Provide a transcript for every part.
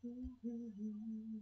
Mm-hmm.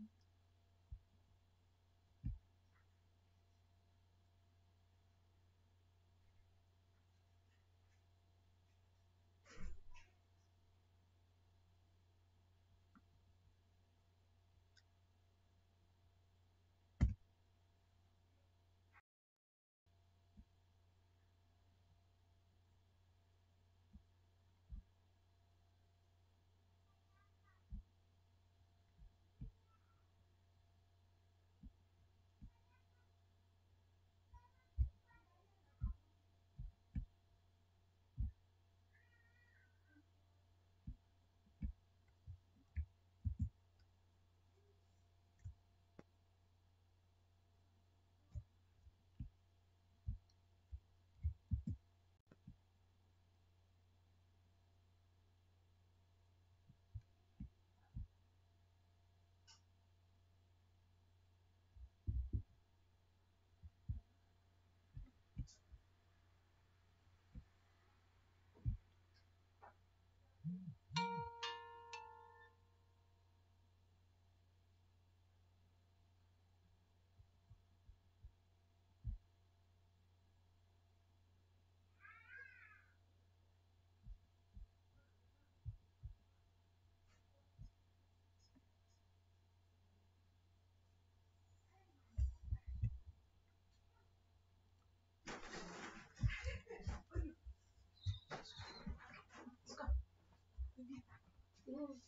Let's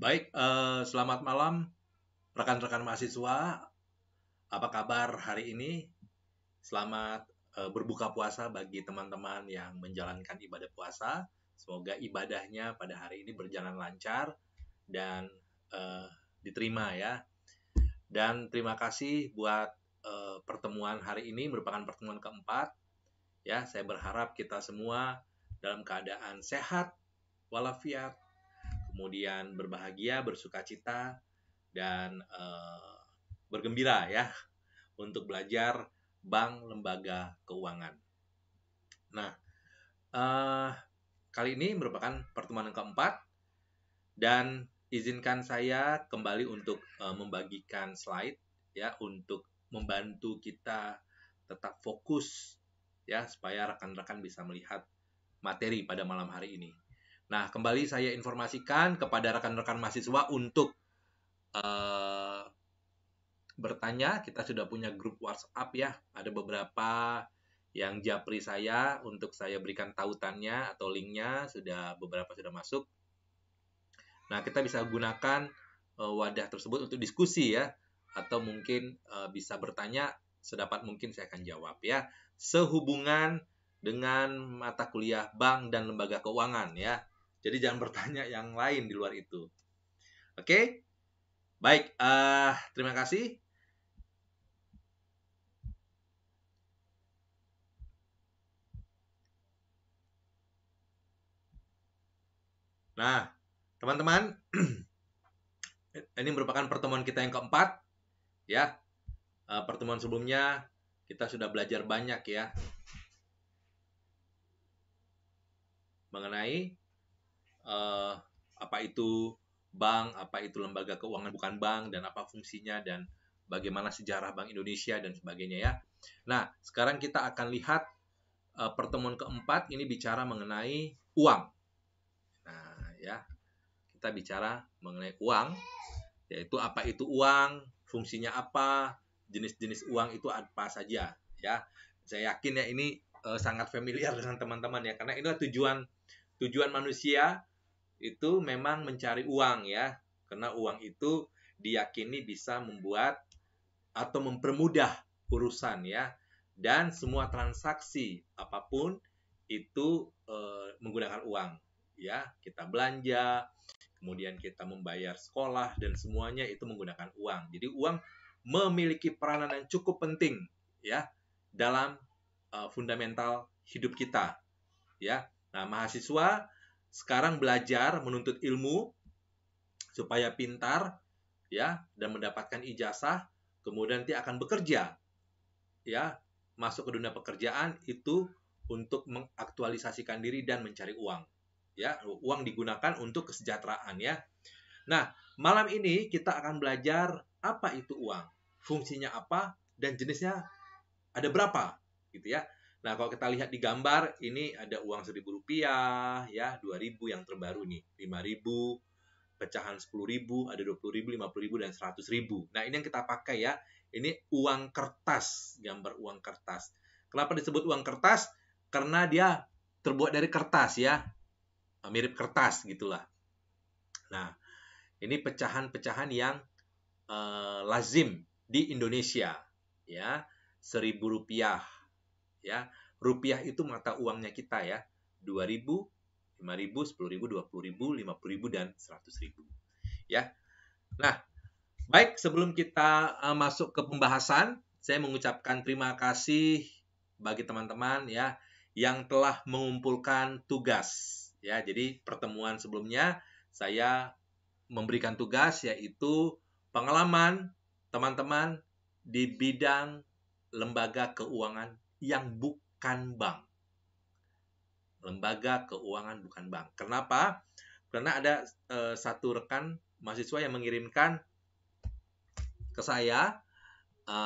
Baik, eh, selamat malam rekan-rekan mahasiswa. Apa kabar hari ini? Selamat eh, berbuka puasa bagi teman-teman yang menjalankan ibadah puasa. Semoga ibadahnya pada hari ini berjalan lancar dan eh, diterima ya. Dan terima kasih buat eh, pertemuan hari ini merupakan pertemuan keempat. Ya, saya berharap kita semua dalam keadaan sehat walafiat kemudian berbahagia, bersuka cita, dan eh, bergembira ya untuk belajar bank lembaga keuangan. Nah, eh, kali ini merupakan pertemuan yang keempat dan izinkan saya kembali untuk eh, membagikan slide ya untuk membantu kita tetap fokus ya supaya rekan-rekan bisa melihat materi pada malam hari ini. Nah, kembali saya informasikan kepada rekan-rekan mahasiswa untuk uh, bertanya. Kita sudah punya grup WhatsApp ya. Ada beberapa yang japri saya untuk saya berikan tautannya atau linknya sudah beberapa sudah masuk. Nah, kita bisa gunakan uh, wadah tersebut untuk diskusi ya atau mungkin uh, bisa bertanya sedapat mungkin saya akan jawab ya. Sehubungan dengan mata kuliah bank dan lembaga keuangan ya jadi jangan bertanya yang lain di luar itu. Oke? Okay? Baik, uh, terima kasih. Nah, teman-teman, ini merupakan pertemuan kita yang keempat, ya. Eh, pertemuan sebelumnya kita sudah belajar banyak ya mengenai uh, apa itu bank, apa itu lembaga keuangan bukan bank, dan apa fungsinya, dan bagaimana sejarah Bank Indonesia, dan sebagainya ya. Nah, sekarang kita akan lihat uh, pertemuan keempat, ini bicara mengenai uang. Nah, ya, kita bicara mengenai uang, yaitu apa itu uang, fungsinya apa, jenis-jenis uang itu apa saja, ya. Saya yakin ya ini uh, sangat familiar dengan teman-teman ya, karena ini tujuan tujuan manusia itu memang mencari uang ya, karena uang itu diyakini bisa membuat atau mempermudah urusan ya. Dan semua transaksi apapun itu e, menggunakan uang ya. Kita belanja, kemudian kita membayar sekolah dan semuanya itu menggunakan uang. Jadi uang memiliki peranan yang cukup penting ya dalam e, fundamental hidup kita ya. Nah, mahasiswa sekarang belajar menuntut ilmu supaya pintar ya dan mendapatkan ijazah kemudian nanti akan bekerja ya masuk ke dunia pekerjaan itu untuk mengaktualisasikan diri dan mencari uang ya uang digunakan untuk kesejahteraan ya nah malam ini kita akan belajar apa itu uang fungsinya apa dan jenisnya ada berapa gitu ya Nah, kalau kita lihat di gambar, ini ada uang seribu rupiah, ya, dua ribu yang terbaru nih, lima ribu, pecahan sepuluh ribu, ada dua puluh ribu, lima puluh ribu, dan seratus ribu. Nah, ini yang kita pakai ya. Ini uang kertas, gambar uang kertas. Kenapa disebut uang kertas? Karena dia terbuat dari kertas ya, mirip kertas gitulah. Nah, ini pecahan-pecahan yang eh, lazim di Indonesia, ya, seribu rupiah, ya. Rupiah itu mata uangnya kita ya. 2000, 5000, 10000, 20000, 50000 dan 100000. Ya. Nah, baik sebelum kita uh, masuk ke pembahasan, saya mengucapkan terima kasih bagi teman-teman ya yang telah mengumpulkan tugas ya. Jadi pertemuan sebelumnya saya memberikan tugas yaitu pengalaman teman-teman di bidang lembaga keuangan yang bukan bank. Lembaga keuangan bukan bank. Kenapa? Karena ada e, satu rekan mahasiswa yang mengirimkan ke saya e,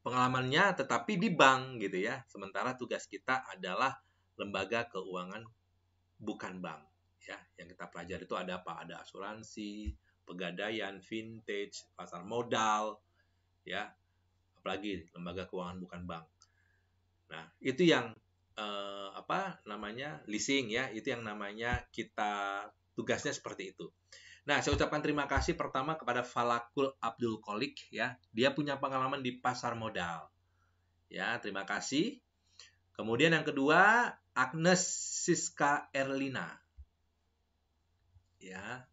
pengalamannya tetapi di bank gitu ya. Sementara tugas kita adalah lembaga keuangan bukan bank ya. Yang kita pelajari itu ada apa? Ada asuransi, pegadaian, vintage, pasar modal ya, apalagi lembaga keuangan bukan bank. Nah, itu yang eh, apa namanya leasing ya, itu yang namanya kita tugasnya seperti itu. Nah, saya ucapkan terima kasih pertama kepada Falakul Abdul Kolik ya. Dia punya pengalaman di pasar modal. Ya, terima kasih. Kemudian yang kedua, Agnes Siska Erlina. Ya.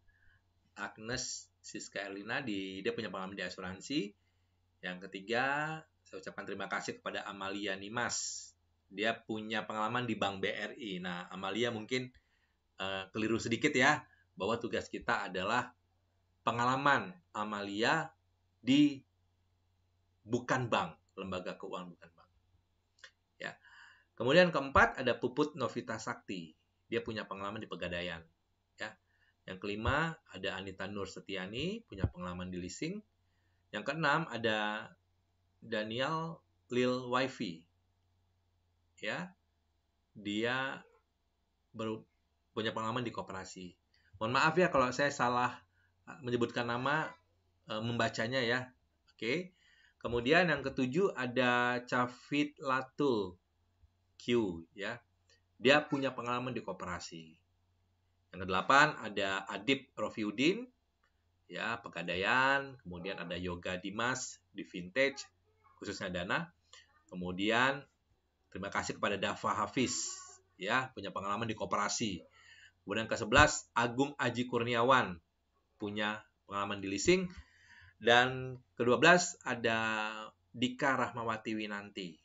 Agnes Siska Erlina di dia punya pengalaman di asuransi. Yang ketiga, saya ucapkan terima kasih kepada Amalia Nimas. Dia punya pengalaman di Bank BRI. Nah, Amalia mungkin uh, keliru sedikit ya, bahwa tugas kita adalah pengalaman Amalia di bukan bank, lembaga keuangan bukan bank. Ya. Kemudian keempat ada Puput Novita Sakti. Dia punya pengalaman di Pegadaian. Ya. Yang kelima ada Anita Nur Setiani, punya pengalaman di leasing. Yang keenam ada Daniel Lil Wifi. Ya. Dia ber, punya pengalaman di koperasi. Mohon maaf ya kalau saya salah eh, menyebutkan nama e, membacanya ya. Oke. Kemudian yang ketujuh ada Cavit Latul Q ya. Dia punya pengalaman di koperasi. Yang kedelapan ada Adib Rofiuddin ya pegadaian, kemudian ada yoga Dimas di vintage khususnya Dana. Kemudian terima kasih kepada Dafa Hafiz ya punya pengalaman di koperasi. Kemudian ke-11 Agung Aji Kurniawan punya pengalaman di leasing dan ke-12 ada Dika Rahmawati Winanti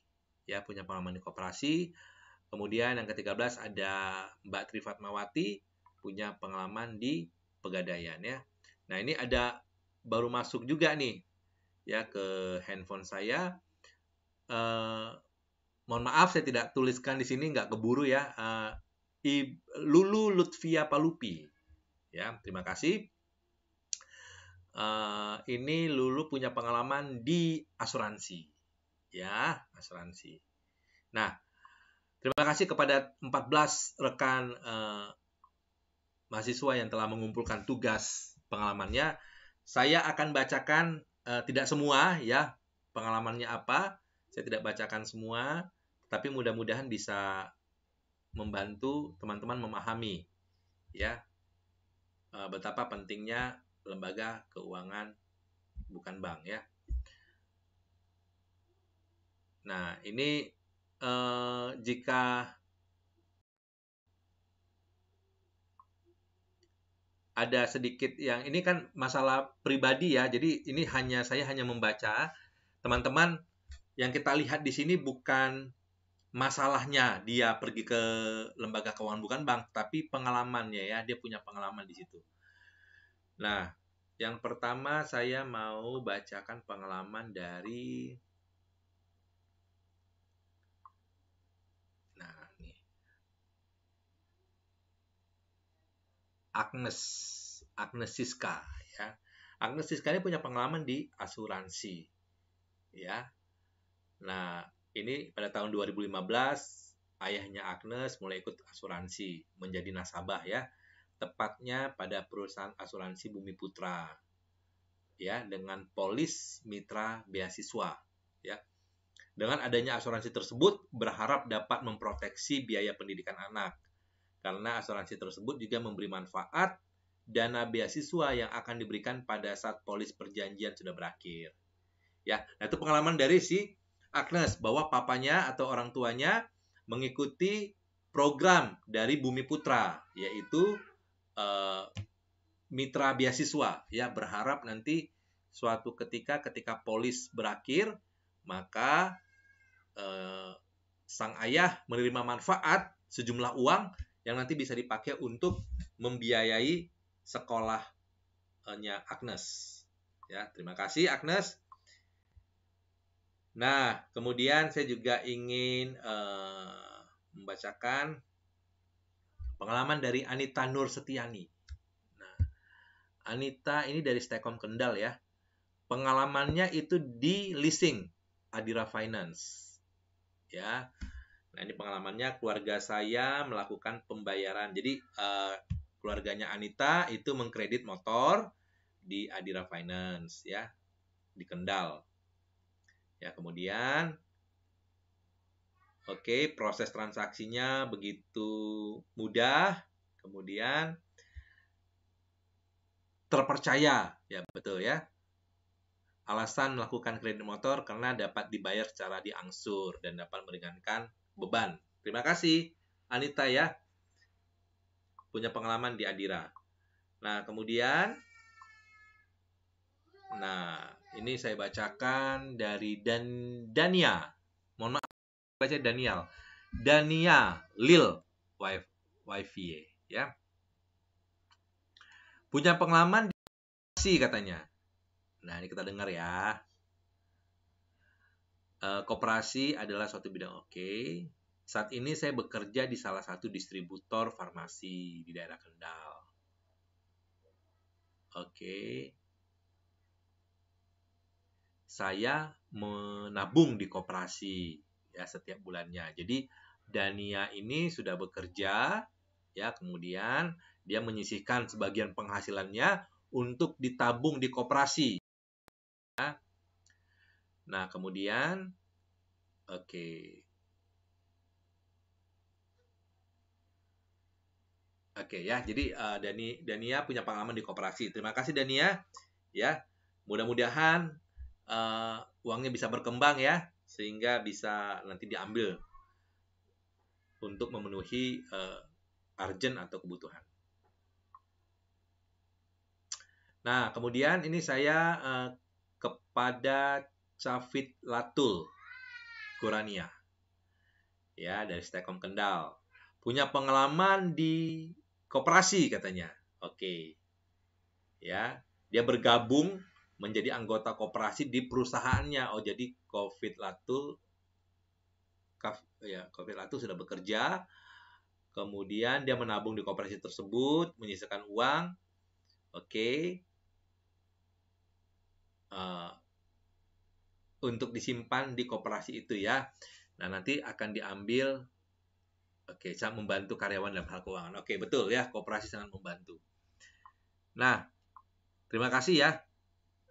ya punya pengalaman di koperasi. Kemudian yang ke-13 ada Mbak trifatmawati punya pengalaman di pegadaian ya. Nah, ini ada baru masuk juga nih ya ke handphone saya. Uh, mohon maaf saya tidak tuliskan di sini nggak keburu ya. Uh, I, Lulu Lutfia Palupi. Ya, terima kasih. Uh, ini Lulu punya pengalaman di asuransi. Ya, asuransi. Nah, terima kasih kepada 14 rekan uh, mahasiswa yang telah mengumpulkan tugas pengalamannya. Saya akan bacakan uh, tidak semua ya pengalamannya apa. Saya tidak bacakan semua, tapi mudah-mudahan bisa membantu teman-teman memahami ya uh, betapa pentingnya lembaga keuangan bukan bank ya. Nah, ini uh, jika ada sedikit yang ini kan masalah pribadi ya. Jadi ini hanya saya hanya membaca teman-teman yang kita lihat di sini bukan masalahnya dia pergi ke lembaga keuangan bukan bank, tapi pengalamannya ya, dia punya pengalaman di situ. Nah, yang pertama saya mau bacakan pengalaman dari Agnes Agnes Siska ya. Agnes Siska ini punya pengalaman di asuransi ya. Nah, ini pada tahun 2015 ayahnya Agnes mulai ikut asuransi menjadi nasabah ya. Tepatnya pada perusahaan asuransi Bumi Putra ya dengan polis mitra beasiswa ya. Dengan adanya asuransi tersebut berharap dapat memproteksi biaya pendidikan anak karena asuransi tersebut juga memberi manfaat dana beasiswa yang akan diberikan pada saat polis perjanjian sudah berakhir. Ya, nah itu pengalaman dari si Agnes bahwa papanya atau orang tuanya mengikuti program dari Bumi Putra yaitu eh, mitra beasiswa ya berharap nanti suatu ketika ketika polis berakhir maka eh, sang ayah menerima manfaat sejumlah uang yang nanti bisa dipakai untuk membiayai sekolahnya Agnes. Ya, terima kasih Agnes. Nah, kemudian saya juga ingin uh, membacakan pengalaman dari Anita Nur Setiani. Nah, Anita ini dari Stekom Kendal ya. Pengalamannya itu di leasing Adira Finance. Ya, Nah ini pengalamannya keluarga saya melakukan pembayaran. Jadi uh, keluarganya Anita itu mengkredit motor di Adira Finance ya di Kendal. Ya kemudian oke okay, proses transaksinya begitu mudah. Kemudian terpercaya ya betul ya. Alasan melakukan kredit motor karena dapat dibayar secara diangsur dan dapat meringankan beban. Terima kasih Anita ya punya pengalaman di Adira. Nah, kemudian nah, ini saya bacakan dari Dan Dania. Mohon maaf baca Daniel. Dania Lil wife wife ya. Punya pengalaman di katanya. Nah, ini kita dengar ya kooperasi eh, koperasi adalah suatu bidang oke. Okay. Saat ini saya bekerja di salah satu distributor farmasi di daerah Kendal. Oke. Okay. Saya menabung di koperasi ya setiap bulannya. Jadi Dania ini sudah bekerja ya kemudian dia menyisihkan sebagian penghasilannya untuk ditabung di koperasi. Ya, Nah, kemudian oke. Okay. Oke okay, ya, jadi uh, Dani Dania punya pengalaman di koperasi. Terima kasih Dania. Ya, mudah-mudahan uh, uangnya bisa berkembang ya, sehingga bisa nanti diambil untuk memenuhi uh, urgent atau kebutuhan. Nah, kemudian ini saya uh, kepada Cavit Latul Kurania ya dari Stekom Kendal punya pengalaman di koperasi katanya oke okay. ya dia bergabung menjadi anggota koperasi di perusahaannya oh jadi Covid Latul ya Covid Latul sudah bekerja kemudian dia menabung di koperasi tersebut menyisakan uang oke okay. Eh, untuk disimpan di koperasi itu ya. Nah, nanti akan diambil oke, okay, saya membantu karyawan dalam hal keuangan. Oke, okay, betul ya, koperasi sangat membantu. Nah, terima kasih ya.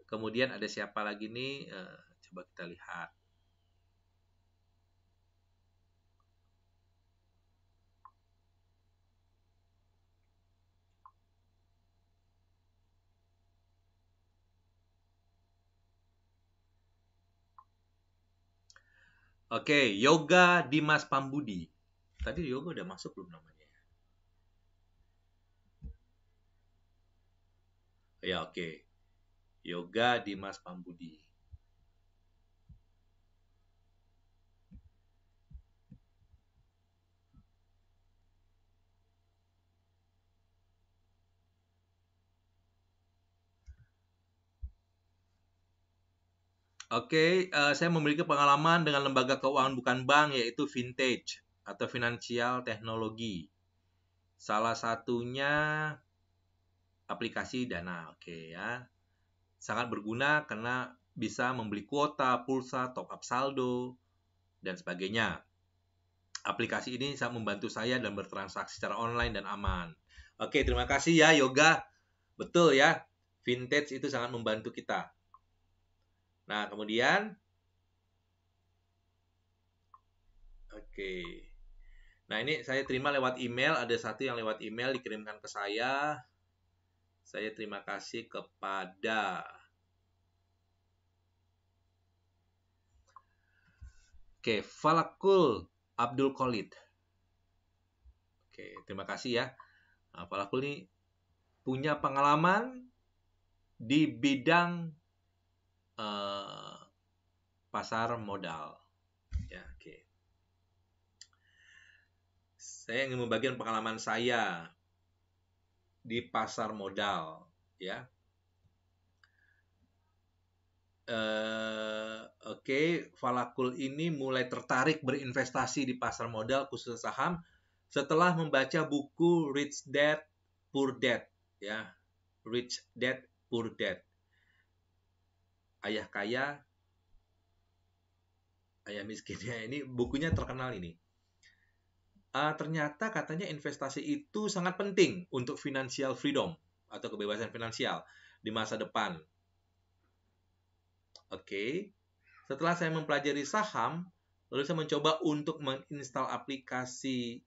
Kemudian ada siapa lagi nih? Eh, coba kita lihat. Oke, Yoga Dimas Pambudi. Tadi Yoga udah masuk belum namanya? Ya oke. Yoga Dimas Pambudi. Oke, okay, uh, eh, saya memiliki pengalaman dengan lembaga keuangan bukan bank yaitu vintage atau finansial teknologi. Salah satunya aplikasi Dana, oke okay, ya. Sangat berguna karena bisa membeli kuota, pulsa, top up saldo dan sebagainya. Aplikasi ini sangat membantu saya dan bertransaksi secara online dan aman. Oke, okay, terima kasih ya Yoga. Betul ya, vintage itu sangat membantu kita. Nah, kemudian Oke. Nah, ini saya terima lewat email, ada satu yang lewat email dikirimkan ke saya. Saya terima kasih kepada Oke, Falakul Abdul Khalid. Oke, terima kasih ya. Nah, Falakul ini punya pengalaman di bidang Eh, pasar modal. Ya, oke. Okay. Saya ingin membagikan pengalaman saya di pasar modal, ya. Uh, Oke, okay, Falakul ini mulai tertarik berinvestasi di pasar modal khusus saham setelah membaca buku Rich Dad Poor Dad, ya, Rich Dad Poor Dad ayah kaya ayah miskinnya ini bukunya terkenal ini uh, ternyata katanya investasi itu sangat penting untuk financial freedom atau kebebasan finansial di masa depan. Oke, okay. setelah saya mempelajari saham, lalu saya mencoba untuk menginstal aplikasi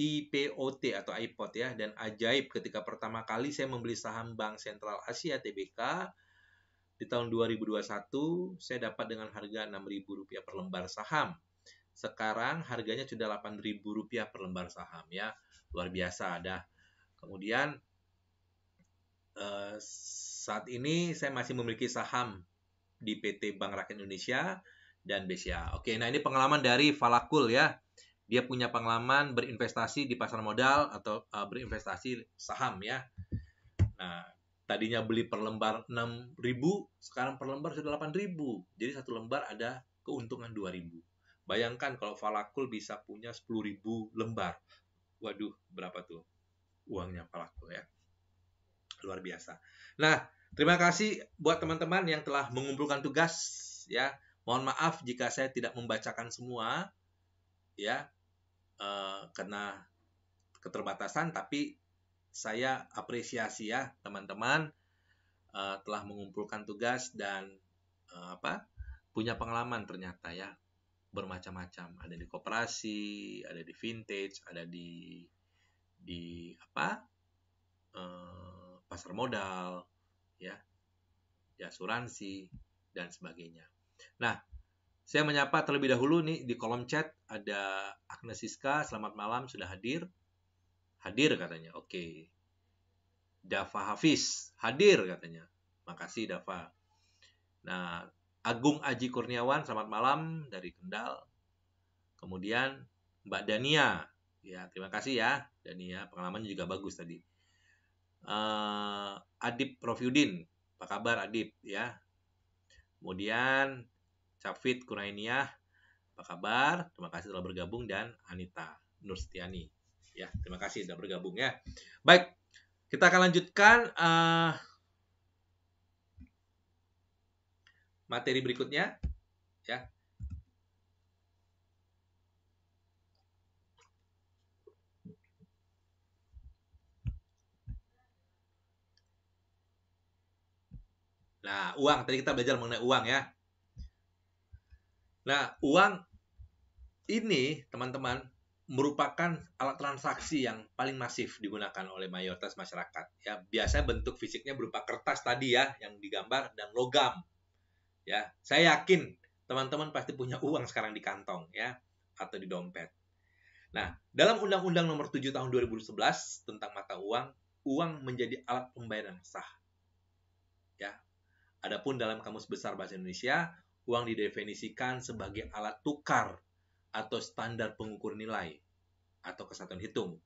IPOT atau iPod ya, dan ajaib ketika pertama kali saya membeli saham Bank Sentral Asia TBK, di tahun 2021 saya dapat dengan harga Rp6.000 per lembar saham. Sekarang harganya sudah Rp8.000 per lembar saham ya. Luar biasa ada. Kemudian eh, saat ini saya masih memiliki saham di PT Bank Rakyat Indonesia dan BCA. Oke, nah ini pengalaman dari Falakul ya. Dia punya pengalaman berinvestasi di pasar modal atau eh, berinvestasi saham ya. Nah, tadinya beli per lembar 6.000, sekarang per lembar sudah 8.000. Jadi satu lembar ada keuntungan 2.000. Bayangkan kalau Falakul bisa punya 10.000 lembar. Waduh, berapa tuh uangnya Falakul ya? Luar biasa. Nah, terima kasih buat teman-teman yang telah mengumpulkan tugas ya. Mohon maaf jika saya tidak membacakan semua ya. Uh, karena keterbatasan tapi saya apresiasi ya teman-teman uh, telah mengumpulkan tugas dan uh, apa punya pengalaman ternyata ya bermacam-macam ada di koperasi ada di vintage ada di di apa uh, pasar modal ya di asuransi dan sebagainya nah saya menyapa terlebih dahulu nih di kolom chat ada Agnes Siska selamat malam sudah hadir Hadir katanya. Oke. Okay. Dafa Hafiz hadir katanya. Makasih Dafa. Nah, Agung Aji Kurniawan selamat malam dari Kendal. Kemudian Mbak Dania. Ya, terima kasih ya Dania, pengalaman juga bagus tadi. Uh, Adib Profiudin, apa kabar Adip ya? Kemudian Cafit Kurainiah, apa kabar? Terima kasih telah bergabung dan Anita Nurstiani. Ya, terima kasih sudah bergabung ya. Baik, kita akan lanjutkan uh, materi berikutnya ya. Nah, uang tadi kita belajar mengenai uang ya. Nah, uang ini teman-teman merupakan alat transaksi yang paling masif digunakan oleh mayoritas masyarakat. Ya, biasanya bentuk fisiknya berupa kertas tadi ya yang digambar dan logam. Ya, saya yakin teman-teman pasti punya uang sekarang di kantong ya atau di dompet. Nah, dalam Undang-Undang Nomor 7 Tahun 2011 tentang mata uang, uang menjadi alat pembayaran sah. Ya. Adapun dalam Kamus Besar Bahasa Indonesia, uang didefinisikan sebagai alat tukar atau standar pengukur nilai atau kesatuan hitung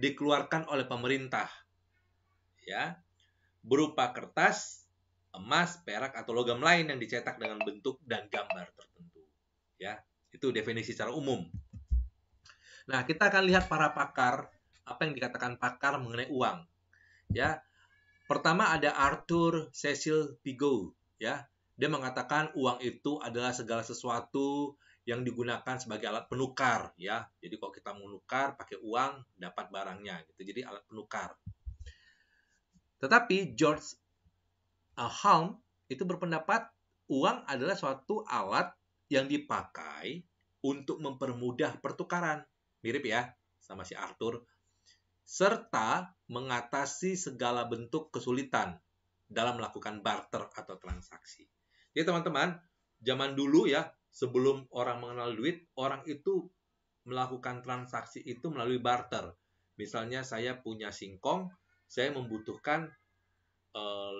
dikeluarkan oleh pemerintah ya berupa kertas emas, perak atau logam lain yang dicetak dengan bentuk dan gambar tertentu ya. Itu definisi secara umum. Nah, kita akan lihat para pakar apa yang dikatakan pakar mengenai uang. Ya. Pertama ada Arthur Cecil Pigou ya. Dia mengatakan uang itu adalah segala sesuatu yang digunakan sebagai alat penukar ya. Jadi kalau kita menukar pakai uang dapat barangnya gitu. Jadi alat penukar. Tetapi George uh, Halm itu berpendapat uang adalah suatu alat yang dipakai untuk mempermudah pertukaran. Mirip ya sama si Arthur serta mengatasi segala bentuk kesulitan dalam melakukan barter atau transaksi. Jadi teman-teman, zaman dulu ya, sebelum orang mengenal duit, orang itu melakukan transaksi itu melalui barter. Misalnya saya punya singkong, saya membutuhkan uh,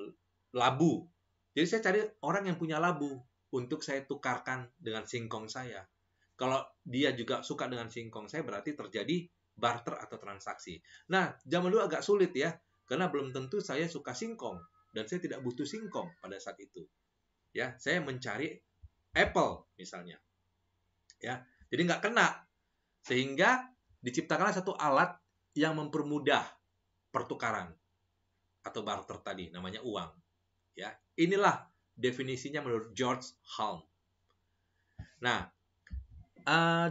labu. Jadi saya cari orang yang punya labu untuk saya tukarkan dengan singkong saya. Kalau dia juga suka dengan singkong saya berarti terjadi barter atau transaksi. Nah, zaman dulu agak sulit ya, karena belum tentu saya suka singkong dan saya tidak butuh singkong pada saat itu. Ya, saya mencari Apple misalnya. Ya, jadi nggak kena. Sehingga diciptakanlah satu alat yang mempermudah pertukaran atau barter tadi namanya uang. Ya, inilah definisinya menurut George Hall. Nah, uh,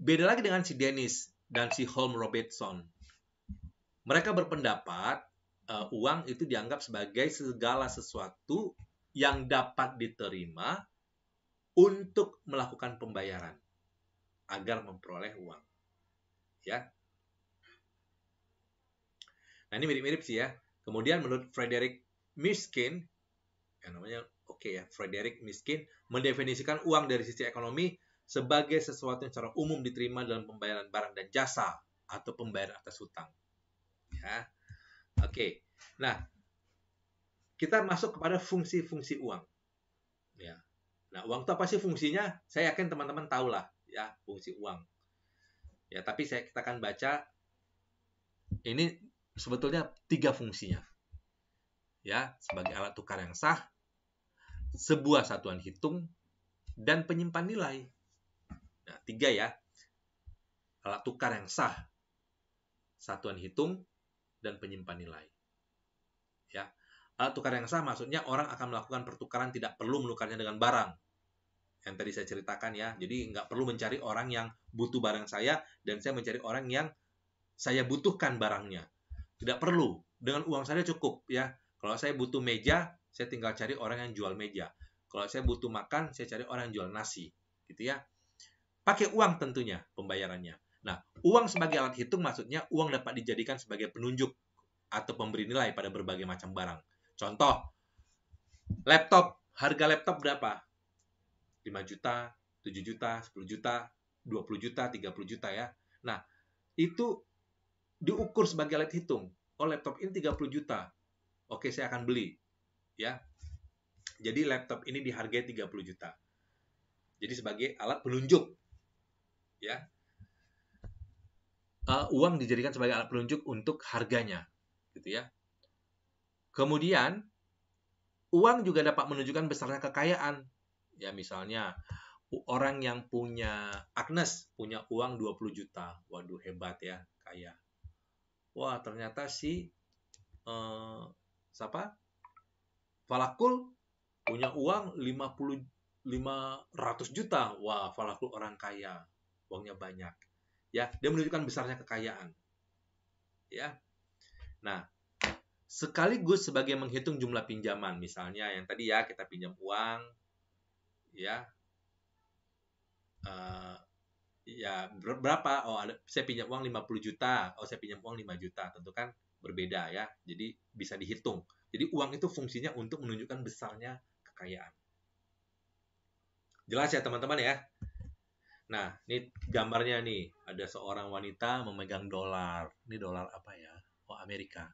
beda lagi dengan si Dennis dan si Holm Robertson. Mereka berpendapat uh, uang itu dianggap sebagai segala sesuatu yang dapat diterima untuk melakukan pembayaran agar memperoleh uang. Ya. Nah, ini mirip-mirip sih ya. Kemudian menurut Frederick Miskin, yang namanya oke okay ya, Frederick Miskin mendefinisikan uang dari sisi ekonomi sebagai sesuatu yang secara umum diterima dalam pembayaran barang dan jasa atau pembayaran atas hutang. Ya. Oke. Okay. Nah, kita masuk kepada fungsi-fungsi uang. Ya. Nah, uang itu apa sih fungsinya? Saya yakin teman-teman tahu lah ya fungsi uang. Ya, tapi saya kita akan baca ini sebetulnya tiga fungsinya. Ya, sebagai alat tukar yang sah, sebuah satuan hitung, dan penyimpan nilai. Nah, tiga ya. Alat tukar yang sah, satuan hitung, dan penyimpan nilai alat ah, tukar yang sah maksudnya orang akan melakukan pertukaran tidak perlu menukarnya dengan barang yang tadi saya ceritakan ya jadi nggak perlu mencari orang yang butuh barang saya dan saya mencari orang yang saya butuhkan barangnya tidak perlu dengan uang saya cukup ya kalau saya butuh meja saya tinggal cari orang yang jual meja kalau saya butuh makan saya cari orang yang jual nasi gitu ya pakai uang tentunya pembayarannya nah uang sebagai alat hitung maksudnya uang dapat dijadikan sebagai penunjuk atau pemberi nilai pada berbagai macam barang Contoh, laptop, harga laptop berapa? 5 juta, 7 juta, 10 juta, 20 juta, 30 juta ya. Nah, itu diukur sebagai alat hitung. Oh, laptop ini 30 juta. Oke, saya akan beli. Ya. Jadi laptop ini dihargai 30 juta. Jadi sebagai alat penunjuk. Ya. Uh, uang dijadikan sebagai alat penunjuk untuk harganya, gitu ya. Kemudian, uang juga dapat menunjukkan besarnya kekayaan. Ya, misalnya orang yang punya Agnes punya uang 20 juta. Waduh, hebat ya, kaya. Wah, ternyata si eh, siapa? Falakul punya uang 50 500 juta. Wah, Falakul orang kaya. Uangnya banyak. Ya, dia menunjukkan besarnya kekayaan. Ya. Nah, sekaligus sebagai menghitung jumlah pinjaman. Misalnya yang tadi ya kita pinjam uang, ya, uh, ya berapa? Oh, ada, saya pinjam uang 50 juta. Oh, saya pinjam uang 5 juta. Tentu kan berbeda ya. Jadi bisa dihitung. Jadi uang itu fungsinya untuk menunjukkan besarnya kekayaan. Jelas ya teman-teman ya. Nah, ini gambarnya nih. Ada seorang wanita memegang dolar. Ini dolar apa ya? Oh, Amerika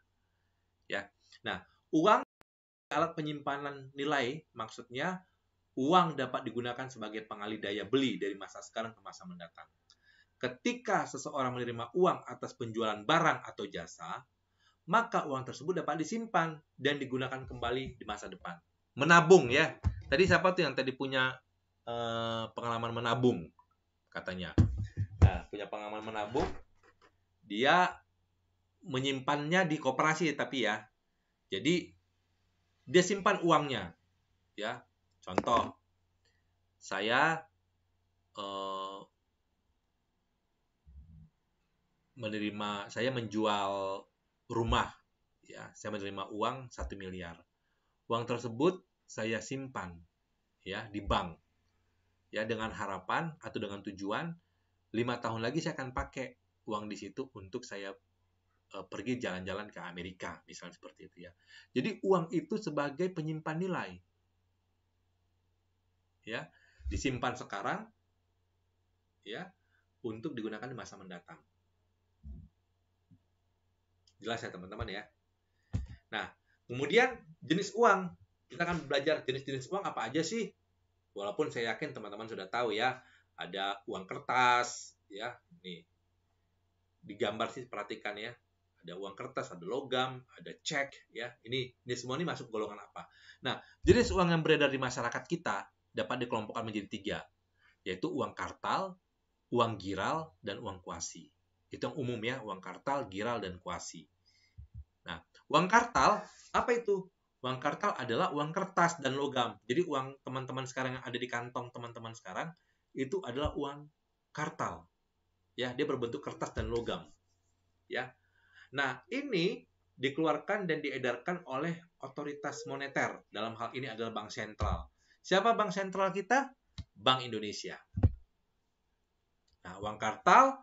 ya. Nah, uang alat penyimpanan nilai maksudnya uang dapat digunakan sebagai pengali daya beli dari masa sekarang ke masa mendatang. Ketika seseorang menerima uang atas penjualan barang atau jasa, maka uang tersebut dapat disimpan dan digunakan kembali di masa depan. Menabung ya. Tadi siapa tuh yang tadi punya eh, pengalaman menabung katanya? Nah, punya pengalaman menabung, dia menyimpannya di koperasi tapi ya. Jadi dia simpan uangnya. Ya. Contoh saya eh, menerima saya menjual rumah ya saya menerima uang satu miliar uang tersebut saya simpan ya di bank ya dengan harapan atau dengan tujuan lima tahun lagi saya akan pakai uang di situ untuk saya Eh, pergi jalan-jalan ke Amerika, misalnya seperti itu ya. Jadi uang itu sebagai penyimpan nilai. Ya, disimpan sekarang ya untuk digunakan di masa mendatang. Jelas ya teman-teman ya. Nah, kemudian jenis uang, kita akan belajar jenis-jenis uang apa aja sih? Walaupun saya yakin teman-teman sudah tahu ya, ada uang kertas ya, nih. Digambar sih perhatikan ya, ada uang kertas, ada logam, ada cek, ya. Ini ini semua ini masuk golongan apa? Nah, jenis uang yang beredar di masyarakat kita dapat dikelompokkan menjadi tiga, yaitu uang kartal, uang giral, dan uang kuasi. Itu yang umum ya, uang kartal, giral, dan kuasi. Nah, uang kartal, apa itu? Uang kartal adalah uang kertas dan logam. Jadi uang teman-teman sekarang yang ada di kantong teman-teman sekarang, itu adalah uang kartal. Ya, dia berbentuk kertas dan logam. Ya. Nah, ini dikeluarkan dan diedarkan oleh otoritas moneter. Dalam hal ini adalah bank sentral. Siapa bank sentral kita? Bank Indonesia. Nah, uang kartal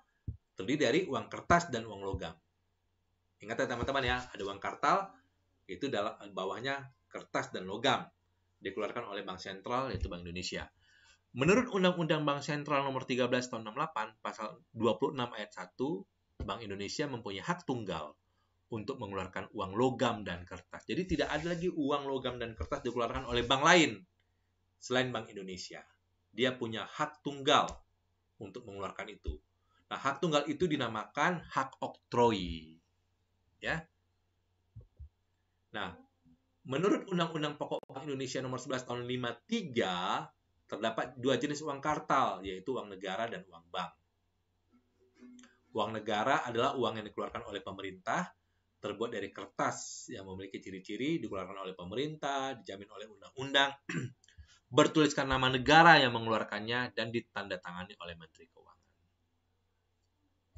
terdiri dari uang kertas dan uang logam. Ingat ya teman-teman ya, ada uang kartal, itu dalam bawahnya kertas dan logam. Dikeluarkan oleh bank sentral, yaitu Bank Indonesia. Menurut Undang-Undang Bank Sentral Nomor 13 Tahun 68, Pasal 26 Ayat 1, Bank Indonesia mempunyai hak tunggal untuk mengeluarkan uang logam dan kertas. Jadi tidak ada lagi uang logam dan kertas dikeluarkan oleh bank lain selain Bank Indonesia. Dia punya hak tunggal untuk mengeluarkan itu. Nah, hak tunggal itu dinamakan hak oktroi. Ya. Nah, menurut Undang-Undang Pokok Bank Indonesia nomor 11 tahun 53 terdapat dua jenis uang kartal yaitu uang negara dan uang bank. Uang negara adalah uang yang dikeluarkan oleh pemerintah, terbuat dari kertas yang memiliki ciri-ciri dikeluarkan oleh pemerintah, dijamin oleh undang-undang, bertuliskan nama negara yang mengeluarkannya dan ditandatangani oleh Menteri Keuangan.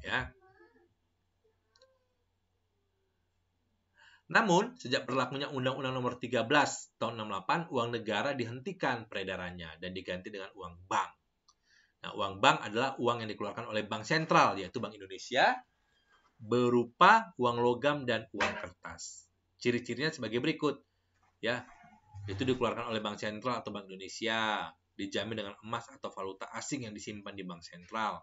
Ya. Namun, sejak berlakunya Undang-Undang Nomor 13 Tahun 68, uang negara dihentikan peredarannya dan diganti dengan uang bank. Nah, uang bank adalah uang yang dikeluarkan oleh bank sentral, yaitu Bank Indonesia, berupa uang logam dan uang kertas. Ciri-cirinya sebagai berikut. Ya, itu dikeluarkan oleh bank sentral atau Bank Indonesia, dijamin dengan emas atau valuta asing yang disimpan di bank sentral.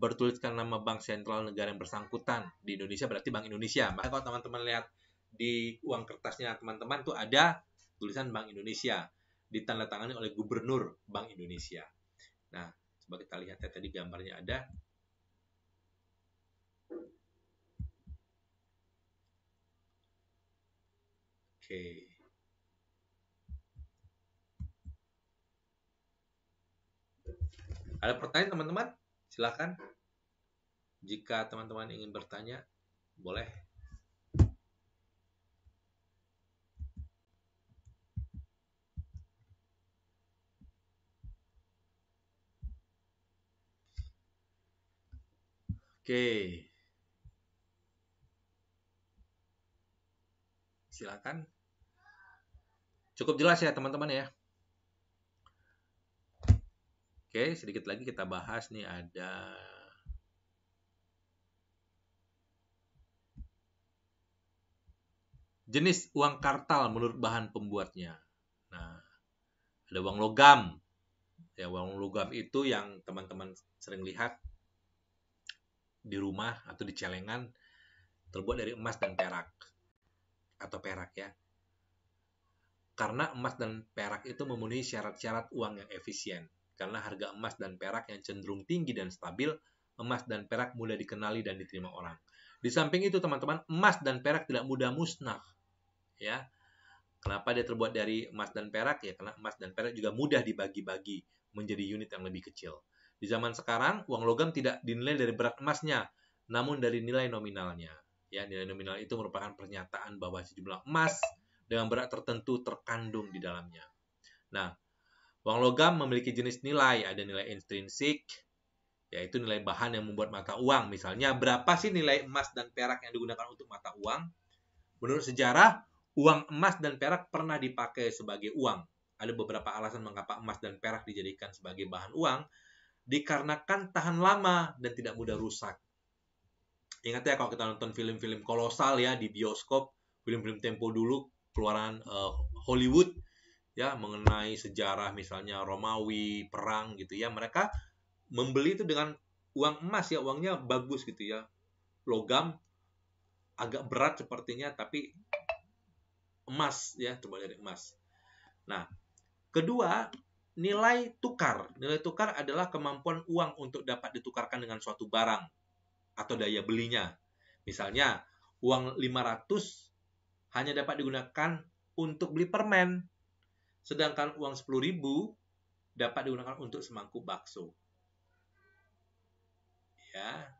Bertuliskan nama bank sentral negara yang bersangkutan. Di Indonesia berarti Bank Indonesia. Maka kalau teman-teman lihat di uang kertasnya teman-teman tuh ada tulisan Bank Indonesia ditandatangani oleh Gubernur Bank Indonesia. Nah, Coba kita lihat ya tadi gambarnya ada. Oke. Ada pertanyaan teman-teman? Silahkan. Jika teman-teman ingin bertanya, boleh. Oke. Silakan. Cukup jelas ya teman-teman ya. Oke, sedikit lagi kita bahas nih ada jenis uang kartal menurut bahan pembuatnya. Nah, ada uang logam. Ya, uang logam itu yang teman-teman sering lihat di rumah atau di celengan terbuat dari emas dan perak atau perak ya. Karena emas dan perak itu memenuhi syarat-syarat uang yang efisien. Karena harga emas dan perak yang cenderung tinggi dan stabil, emas dan perak mudah dikenali dan diterima orang. Di samping itu, teman-teman, emas dan perak tidak mudah musnah. Ya. Kenapa dia terbuat dari emas dan perak? Ya, karena emas dan perak juga mudah dibagi-bagi menjadi unit yang lebih kecil. Di zaman sekarang, uang logam tidak dinilai dari berat emasnya, namun dari nilai nominalnya. Ya, nilai nominal itu merupakan pernyataan bahwa sejumlah emas dengan berat tertentu terkandung di dalamnya. Nah, uang logam memiliki jenis nilai, ada nilai intrinsik, yaitu nilai bahan yang membuat mata uang. Misalnya, berapa sih nilai emas dan perak yang digunakan untuk mata uang? Menurut sejarah, uang emas dan perak pernah dipakai sebagai uang. Ada beberapa alasan mengapa emas dan perak dijadikan sebagai bahan uang, dikarenakan tahan lama dan tidak mudah rusak. Ingat ya kalau kita nonton film-film kolosal ya di bioskop, film-film tempo dulu keluaran uh, Hollywood ya mengenai sejarah misalnya Romawi, perang gitu ya. Mereka membeli itu dengan uang emas ya, uangnya bagus gitu ya. Logam agak berat sepertinya tapi emas ya, coba dari emas. Nah, kedua, nilai tukar. Nilai tukar adalah kemampuan uang untuk dapat ditukarkan dengan suatu barang atau daya belinya. Misalnya, uang 500 hanya dapat digunakan untuk beli permen, sedangkan uang 10.000 dapat digunakan untuk semangkuk bakso. Ya.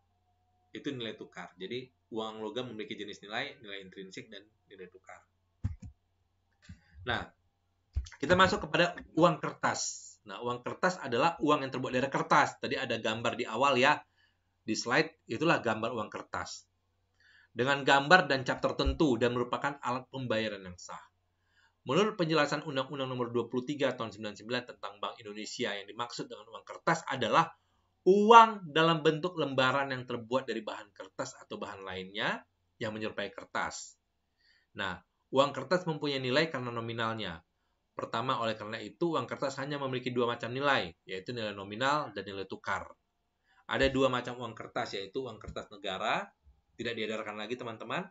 Itu nilai tukar. Jadi, uang logam memiliki jenis nilai, nilai intrinsik dan nilai tukar. Nah, kita masuk kepada uang kertas. Nah, uang kertas adalah uang yang terbuat dari kertas. Tadi ada gambar di awal ya. Di slide itulah gambar uang kertas. Dengan gambar dan cap tertentu dan merupakan alat pembayaran yang sah. Menurut penjelasan Undang-Undang Nomor 23 Tahun 99 tentang Bank Indonesia yang dimaksud dengan uang kertas adalah uang dalam bentuk lembaran yang terbuat dari bahan kertas atau bahan lainnya yang menyerupai kertas. Nah, uang kertas mempunyai nilai karena nominalnya. Pertama, oleh karena itu uang kertas hanya memiliki dua macam nilai, yaitu nilai nominal dan nilai tukar. Ada dua macam uang kertas, yaitu uang kertas negara, tidak diedarkan lagi teman-teman.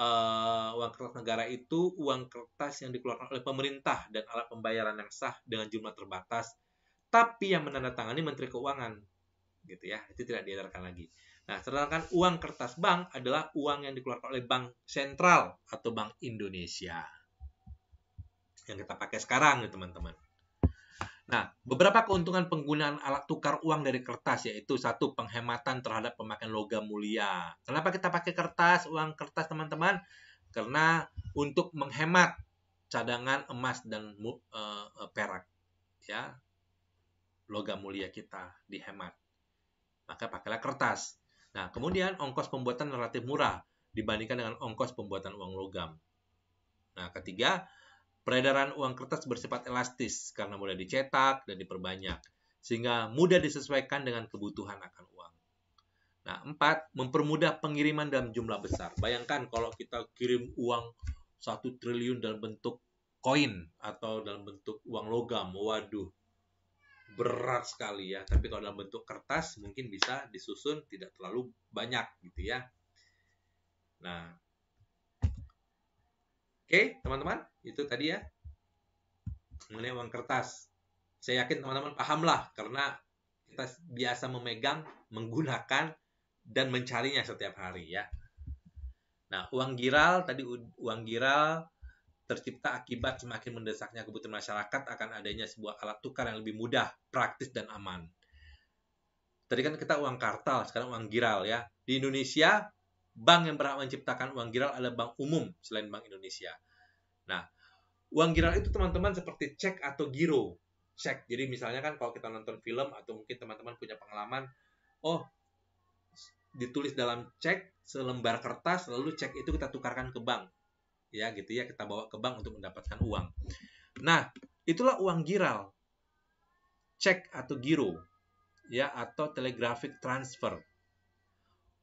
Uh, uang kertas negara itu uang kertas yang dikeluarkan oleh pemerintah dan alat pembayaran yang sah dengan jumlah terbatas, tapi yang menandatangani Menteri Keuangan, gitu ya, itu tidak diedarkan lagi. Nah, sedangkan uang kertas bank adalah uang yang dikeluarkan oleh bank sentral atau bank Indonesia yang kita pakai sekarang gitu, teman-teman. Nah, beberapa keuntungan penggunaan alat tukar uang dari kertas yaitu satu penghematan terhadap pemakaian logam mulia. Kenapa kita pakai kertas, uang kertas teman-teman? Karena untuk menghemat cadangan emas dan eh, perak ya. Logam mulia kita dihemat. Maka pakailah kertas. Nah, kemudian ongkos pembuatan relatif murah dibandingkan dengan ongkos pembuatan uang logam. Nah, ketiga, Peredaran uang kertas bersifat elastis karena mudah dicetak dan diperbanyak, sehingga mudah disesuaikan dengan kebutuhan akan uang. Nah, empat, mempermudah pengiriman dalam jumlah besar. Bayangkan kalau kita kirim uang satu triliun dalam bentuk koin atau dalam bentuk uang logam, waduh, berat sekali ya. Tapi kalau dalam bentuk kertas mungkin bisa disusun tidak terlalu banyak gitu ya. Nah, Oke, teman-teman, itu tadi ya mengenai uang kertas. Saya yakin teman-teman pahamlah karena kita biasa memegang, menggunakan dan mencarinya setiap hari ya. Nah, uang giral tadi uang giral tercipta akibat semakin mendesaknya kebutuhan masyarakat akan adanya sebuah alat tukar yang lebih mudah, praktis dan aman. Tadi kan kita uang kartal, sekarang uang giral ya. Di Indonesia bank yang berhak menciptakan uang giral adalah bank umum selain Bank Indonesia. Nah, uang giral itu teman-teman seperti cek atau giro. Cek. Jadi misalnya kan kalau kita nonton film atau mungkin teman-teman punya pengalaman, oh ditulis dalam cek selembar kertas lalu cek itu kita tukarkan ke bank. Ya gitu ya, kita bawa ke bank untuk mendapatkan uang. Nah, itulah uang giral. Cek atau giro ya atau telegraphic transfer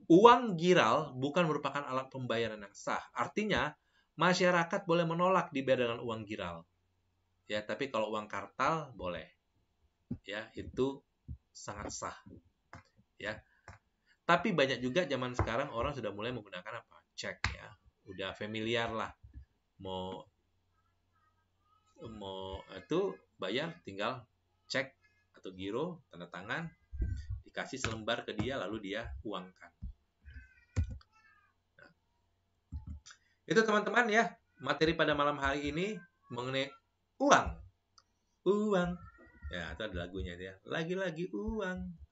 uang giral bukan merupakan alat pembayaran yang sah. Artinya, masyarakat boleh menolak dibayar dengan uang giral. Ya, tapi kalau uang kartal boleh. Ya, itu sangat sah. Ya. Tapi banyak juga zaman sekarang orang sudah mulai menggunakan apa? Cek ya. Udah familiar lah. Mau mau itu bayar tinggal cek atau giro tanda tangan dikasih selembar ke dia lalu dia uangkan Itu teman-teman ya, materi pada malam hari ini mengenai uang. Uang. Ya, itu ada lagunya dia. Ya. Lagi-lagi uang.